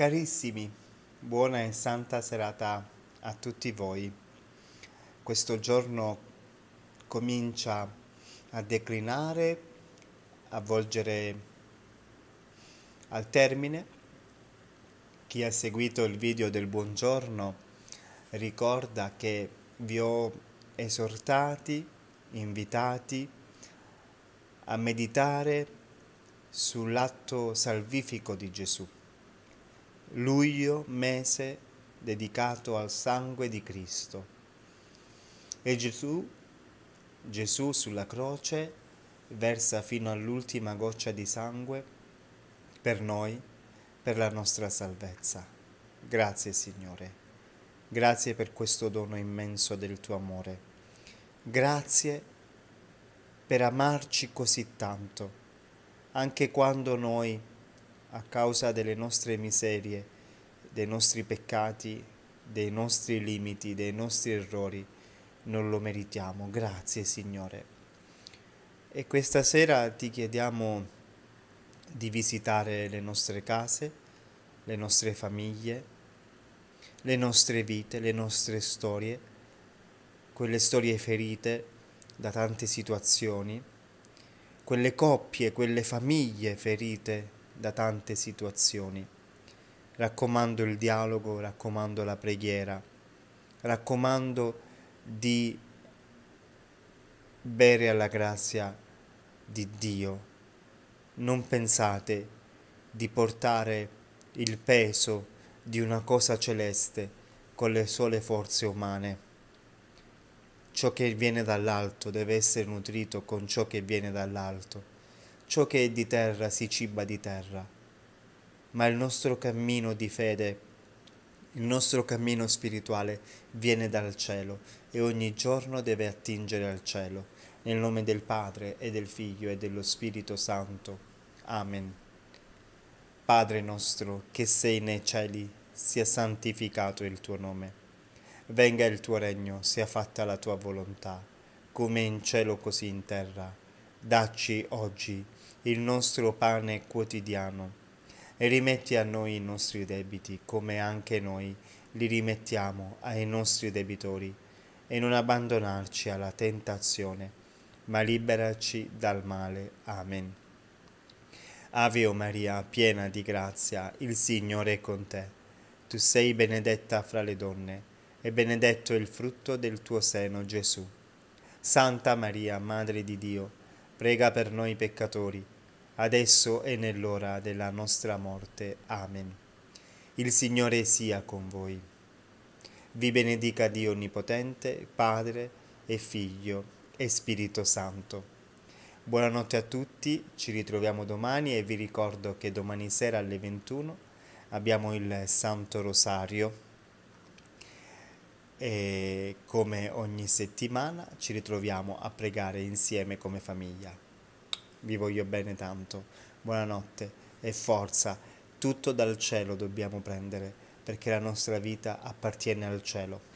Carissimi, buona e santa serata a tutti voi. Questo giorno comincia a declinare, a volgere al termine. Chi ha seguito il video del buongiorno ricorda che vi ho esortati, invitati a meditare sull'atto salvifico di Gesù luglio mese dedicato al sangue di Cristo. E Gesù, Gesù sulla croce versa fino all'ultima goccia di sangue per noi, per la nostra salvezza. Grazie Signore, grazie per questo dono immenso del tuo amore. Grazie per amarci così tanto, anche quando noi a causa delle nostre miserie, dei nostri peccati, dei nostri limiti, dei nostri errori. Non lo meritiamo. Grazie Signore. E questa sera ti chiediamo di visitare le nostre case, le nostre famiglie, le nostre vite, le nostre storie, quelle storie ferite da tante situazioni, quelle coppie, quelle famiglie ferite da tante situazioni. Raccomando il dialogo, raccomando la preghiera, raccomando di bere alla grazia di Dio. Non pensate di portare il peso di una cosa celeste con le sole forze umane. Ciò che viene dall'alto deve essere nutrito con ciò che viene dall'alto ciò che è di terra si ciba di terra, ma il nostro cammino di fede, il nostro cammino spirituale viene dal cielo e ogni giorno deve attingere al cielo, nel nome del Padre e del Figlio e dello Spirito Santo. Amen. Padre nostro che sei nei cieli, sia santificato il tuo nome. Venga il tuo regno, sia fatta la tua volontà, come in cielo così in terra. Dacci oggi il nostro pane quotidiano e rimetti a noi i nostri debiti come anche noi li rimettiamo ai nostri debitori e non abbandonarci alla tentazione, ma liberaci dal male. Amen. Ave o Maria, piena di grazia, il Signore è con te. Tu sei benedetta fra le donne, e benedetto è il frutto del tuo seno, Gesù. Santa Maria, Madre di Dio, prega per noi peccatori, adesso e nell'ora della nostra morte. Amen. Il Signore sia con voi. Vi benedica Dio Onnipotente, Padre e Figlio e Spirito Santo. Buonanotte a tutti, ci ritroviamo domani e vi ricordo che domani sera alle 21 abbiamo il Santo Rosario e come ogni settimana ci ritroviamo a pregare insieme come famiglia. Vi voglio bene tanto, buonanotte e forza, tutto dal cielo dobbiamo prendere perché la nostra vita appartiene al cielo.